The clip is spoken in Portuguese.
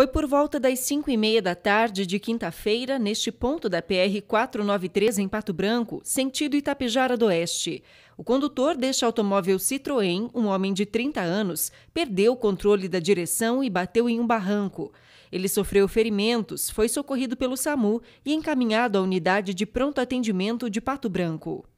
Foi por volta das 5 e meia da tarde de quinta-feira, neste ponto da PR-493 em Pato Branco, sentido Itapejara do Oeste. O condutor deste automóvel Citroën, um homem de 30 anos, perdeu o controle da direção e bateu em um barranco. Ele sofreu ferimentos, foi socorrido pelo SAMU e encaminhado à unidade de pronto atendimento de Pato Branco.